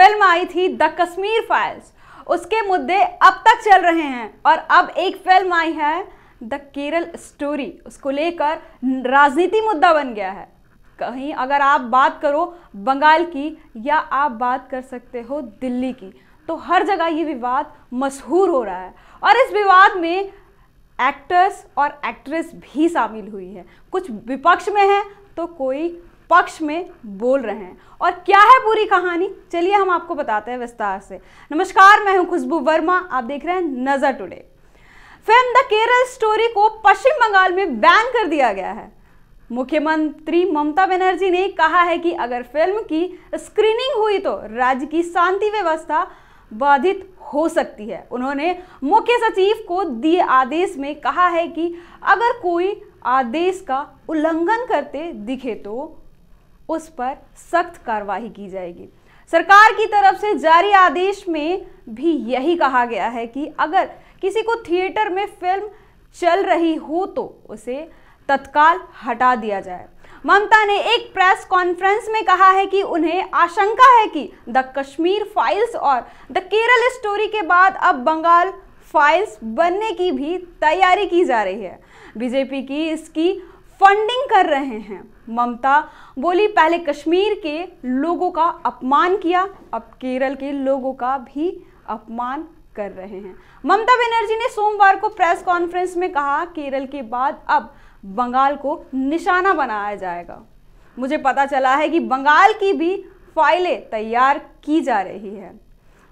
film आई थी the Kashmir files उसके मुद्दे अब तक चल रहे हैं और अब एक फिल्म आई है द केरल स्टोरी उसको लेकर राजनीति मुद्दा बन गया है कहीं अगर आप बात करो बंगाल की या आप बात कर सकते हो दिल्ली की तो हर जगह ये विवाद मशहूर हो रहा है और इस विवाद में एक्टर्स और एक्ट्रेस भी शामिल हुई है कुछ विपक्ष में है तो कोई पक्ष में बोल रहे हैं और क्या है पूरी कहानी चलिए हम आपको बताते हैं विस्तार से नमस्कार मैं हूं खुशबू वर्मा आप देख रहे हैं नजर today film The Kerala Story को पश्चिम बंगाल में बैन कर दिया गया है मुख्यमंत्री ममता बनर्जी ने कहा है कि अगर फिल्म की स्क्रीनिंग हुई तो राज्य की शांति व्यवस्था बाधित हो सकती है उन्होंने मुख्य सचिव को दिए आदेश में कहा है कि अगर कोई आदेश का उल्लंघन करते दिखे तो उस पर सख्त कार्रवाई की जाएगी सरकार की तरफ से जारी आदेश में भी यही कहा गया है कि अगर किसी को थिएटर में फिल्म चल रही हो तो उसे तत्काल हटा दिया जाए ममता ने एक प्रेस कॉन्फ्रेंस में कहा है कि उन्हें आशंका है कि द कश्मीर फाइल्स और द केरल स्टोरी के बाद अब बंगाल फाइल्स बनने की भी तैयारी की जा रही है बीजेपी की इसकी फंडिंग कर रहे हैं ममता बोली पहले कश्मीर के लोगों का अपमान किया अब केरल के लोगों का भी अपमान कर रहे हैं ममता बनर्जी ने सोमवार को प्रेस कॉन्फ्रेंस में कहा केरल के बाद अब बंगाल को निशाना बनाया जाएगा मुझे पता चला है कि बंगाल की भी फाइलें तैयार की जा रही है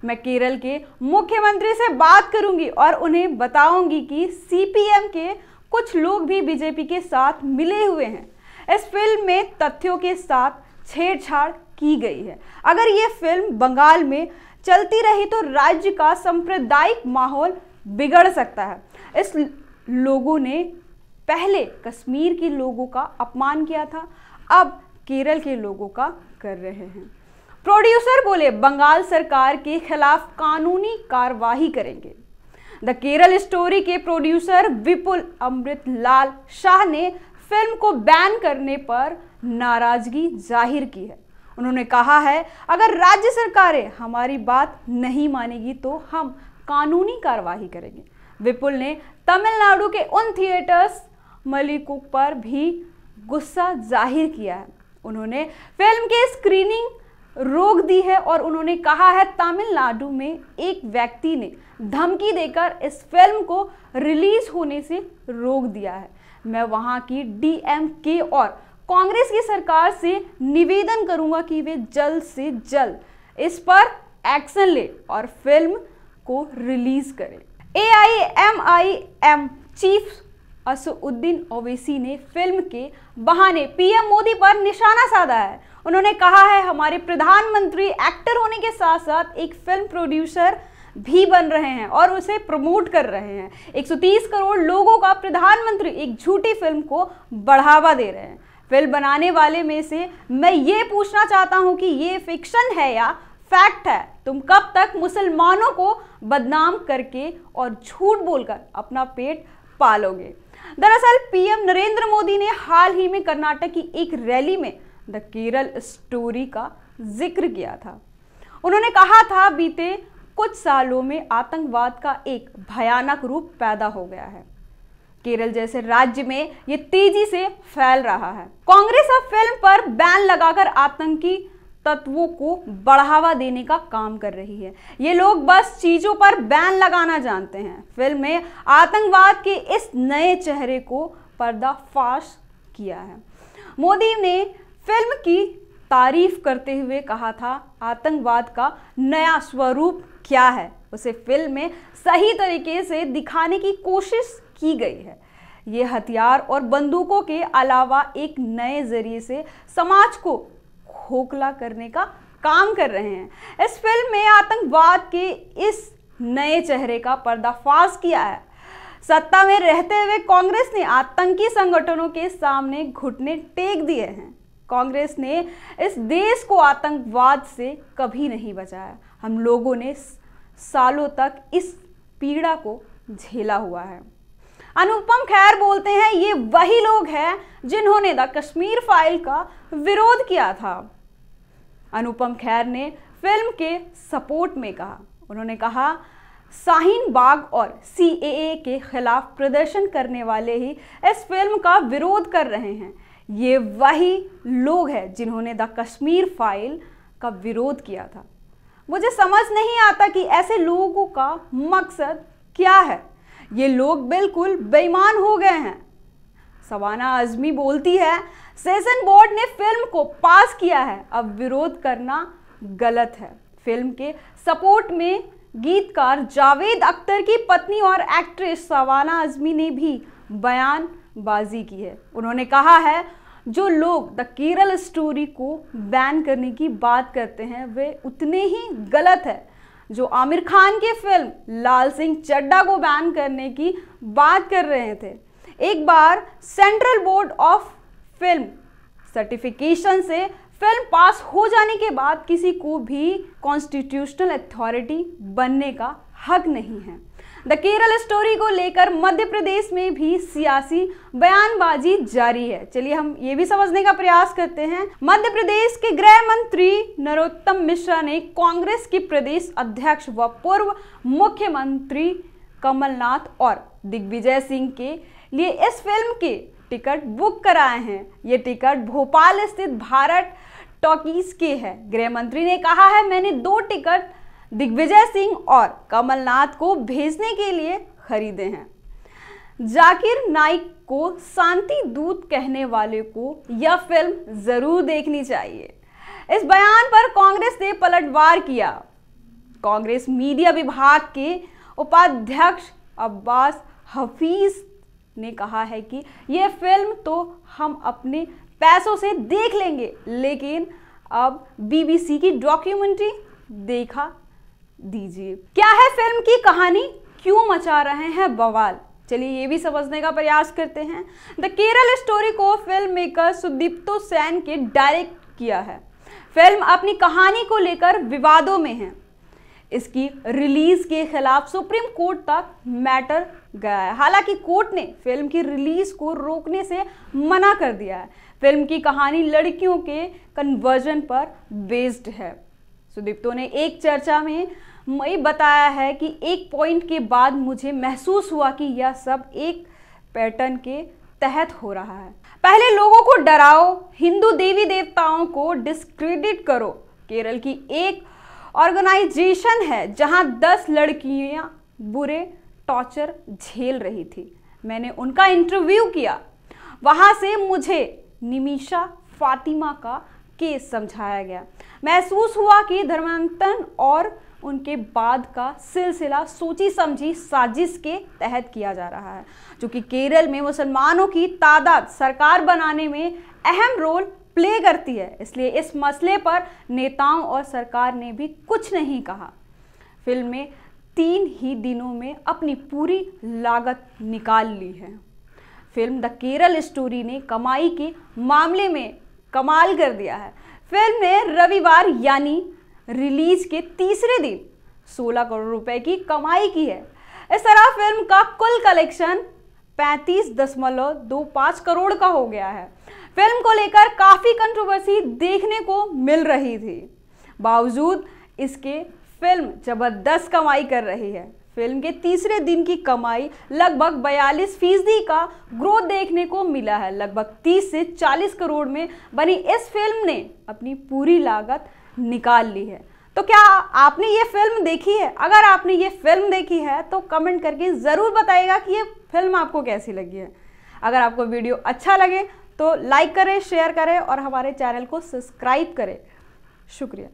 मैं केरल के मुख्यमंत्री से बात करूंगी और उन्हें बताऊंगी कि सीपीएम के कुछ लोग भी बीजेपी के साथ मिले हुए हैं इस फिल्म में तथ्यों के साथ छेड़छाड़ की गई है अगर ये फिल्म बंगाल में चलती रही तो राज्य का सांप्रदायिक माहौल बिगड़ सकता है इस लोगों ने पहले कश्मीर के लोगों का अपमान किया था अब केरल के लोगों का कर रहे हैं प्रोड्यूसर बोले बंगाल सरकार के खिलाफ कानूनी कार्रवाई करेंगे द केरल स्टोरी के प्रोड्यूसर विपुल अमृत लाल शाह ने फिल्म को बैन करने पर नाराजगी जाहिर की है उन्होंने कहा है अगर राज्य सरकारें हमारी बात नहीं मानेगी तो हम कानूनी कार्रवाई करेंगे विपुल ने तमिलनाडु के उन थिएटर्स मलिकुक पर भी गुस्सा जाहिर किया है उन्होंने फिल्म के स्क्रीनिंग रोक दी है और उन्होंने कहा है तमिलनाडु में एक व्यक्ति ने धमकी देकर इस फिल्म को रिलीज होने से रोक दिया है मैं वहां की डीएमके और कांग्रेस की सरकार से निवेदन करूंगा कि वे जल्द से जल्द इस पर एक्शन ले और फिल्म को रिलीज करें A I M I M chief Asaduddin Owaisi ने फिल्म के बहाने पीएम मोदी पर निशाना साधा है उन्होंने कहा है हमारे प्रधानमंत्री एक्टर होने के साथ साथ एक फिल्म प्रोड्यूसर भी बन रहे हैं और उसे प्रमोट कर रहे हैं 130 करोड़ लोगों का प्रधानमंत्री एक झूठी फिल्म को बढ़ावा दे रहे हैं फिल्म बनाने वाले में से मैं ये पूछना चाहता हूं कि ये फिक्शन है या फैक्ट है तुम कब तक मुसलमानों को बदनाम करके और झूठ बोलकर अपना पेट पालोगे दरअसल पीएम नरेंद्र मोदी ने हाल ही में कर्नाटक की एक रैली में द केरल स्टोरी का जिक्र किया था उन्होंने कहा था बीते कुछ सालों में आतंकवाद का एक भयानक रूप पैदा हो गया है केरल जैसे राज्य में ये तेजी से फैल रहा है कांग्रेस अब फिल्म पर बैन लगाकर आतंकी तत्वों को बढ़ावा देने का काम कर रही है ये लोग बस चीज़ों पर बैन लगाना जानते हैं फिल्म में आतंकवाद के इस नए चेहरे को पर्दाफाश किया है मोदी ने फिल्म की तारीफ करते हुए कहा था आतंकवाद का नया स्वरूप क्या है उसे फिल्म में सही तरीके से दिखाने की कोशिश की गई है ये हथियार और बंदूकों के अलावा एक नए जरिए से समाज को खोखला करने का काम कर रहे हैं इस फिल्म में आतंकवाद के इस नए चेहरे का पर्दाफाश किया है सत्ता में रहते हुए कांग्रेस ने आतंकी संगठनों के सामने घुटने टेक दिए हैं कांग्रेस ने इस देश को आतंकवाद से कभी नहीं बचाया हम लोगों ने सालों तक इस पीड़ा को झेला हुआ है अनुपम खैर बोलते हैं ये वही लोग हैं जिन्होंने द कश्मीर फाइल का विरोध किया था अनुपम खैर ने फिल्म के सपोर्ट में कहा उन्होंने कहा साहिन बाग और सी के खिलाफ प्रदर्शन करने वाले ही इस फिल्म का विरोध कर रहे हैं ये वही लोग हैं जिन्होंने द कश्मीर फाइल का विरोध किया था मुझे समझ नहीं आता कि ऐसे लोगों का मकसद क्या है ये लोग बिल्कुल बेईमान हो गए हैं सवाना आजमी बोलती है सेशन बोर्ड ने फिल्म को पास किया है अब विरोध करना गलत है फिल्म के सपोर्ट में गीतकार जावेद अख्तर की पत्नी और एक्ट्रेस सवाना आजमी ने भी बयानबाजी की है उन्होंने कहा है जो लोग द केरल स्टोरी को बैन करने की बात करते हैं वे उतने ही गलत है जो आमिर खान के फिल्म लाल सिंह चड्डा को बैन करने की बात कर रहे थे एक बार Central Board of Film Certification से फिल्म पास हो जाने के बाद किसी को भी कॉन्स्टिट्यूशनल अथॉरिटी बनने का हक नहीं है द केरल स्टोरी को लेकर मध्य प्रदेश में भी सियासी बयानबाजी जारी है चलिए हम ये भी समझने का प्रयास करते हैं मध्य प्रदेश के गृह मंत्री नरोत्तम मिश्रा ने कांग्रेस की प्रदेश अध्यक्ष व पूर्व मुख्यमंत्री कमलनाथ और दिग्विजय सिंह के लिए इस फिल्म के टिकट बुक कराए हैं ये टिकट भोपाल स्थित भारत टॉकीज के है गृह मंत्री ने कहा है मैंने दो टिकट दिग्विजय सिंह और कमलनाथ को भेजने के लिए खरीदे हैं जाकिर नाइक को शांति दूत कहने वाले को यह फिल्म जरूर देखनी चाहिए इस बयान पर कांग्रेस ने पलटवार किया कांग्रेस मीडिया विभाग के उपाध्यक्ष अब्बास हफीज ने कहा है कि ये फिल्म तो हम अपने पैसों से देख लेंगे लेकिन अब बीबीसी की डॉक्यूमेंट्री देखा दीजिए क्या है फिल्म की कहानी क्यों मचा रहे हैं बवाल चलिए ये भी समझने का प्रयास करते हैं द केरल स्टोरी को फिल्म मेकर सुदीप्तो सैन के डायरेक्ट किया है फिल्म अपनी कहानी को लेकर विवादों में है इसकी रिलीज के खिलाफ सुप्रीम कोर्ट तक मैटर गया है हालांकि कोर्ट ने फिल्म की रिलीज को रोकने से मना कर दिया है फिल्म की कहानी लड़कियों के कन्वर्जन पर बेस्ड है सुदीप्तो ने एक चर्चा में मई बताया है कि एक पॉइंट के बाद मुझे महसूस हुआ कि यह सब एक पैटर्न के तहत हो रहा है पहले लोगों को डराओ हिंदू देवी देवताओं को डिस्क्रेडिट करो केरल की एक ऑर्गेनाइजेशन है जहां 10 लड़कियां बुरे टॉर्चर झेल रही थी मैंने उनका इंटरव्यू किया वहां से मुझे निमिषा फातिमा का केस समझाया गया महसूस हुआ कि धर्मांतरण और उनके बाद का सिलसिला सोची समझी साजिश के तहत किया जा रहा है जो कि केरल में मुसलमानों की तादाद सरकार बनाने में अहम रोल प्ले करती है इसलिए इस मसले पर नेताओं और सरकार ने भी कुछ नहीं कहा फिल्म में तीन ही दिनों में अपनी पूरी लागत निकाल ली है फिल्म द केरल स्टोरी ने कमाई के मामले में कमाल कर दिया है फिल्म ने रविवार यानी रिलीज के तीसरे दिन 16 करोड़ रुपए की कमाई की है इस तरह फिल्म का कुल कलेक्शन पैंतीस दशमलव दो पाँच करोड़ का हो गया है फिल्म को लेकर काफ़ी कंट्रोवर्सी देखने को मिल रही थी बावजूद इसके फिल्म जबरदस्त कमाई कर रही है फिल्म के तीसरे दिन की कमाई लगभग बयालीस फीसदी का ग्रोथ देखने को मिला है लगभग 30 से 40 करोड़ में बनी इस फिल्म ने अपनी पूरी लागत निकाल ली है तो क्या आपने ये फिल्म देखी है अगर आपने ये फिल्म देखी है तो कमेंट करके ज़रूर बताएगा कि ये फिल्म आपको कैसी लगी है अगर आपको वीडियो अच्छा लगे तो लाइक करें शेयर करें और हमारे चैनल को सब्सक्राइब करें शुक्रिया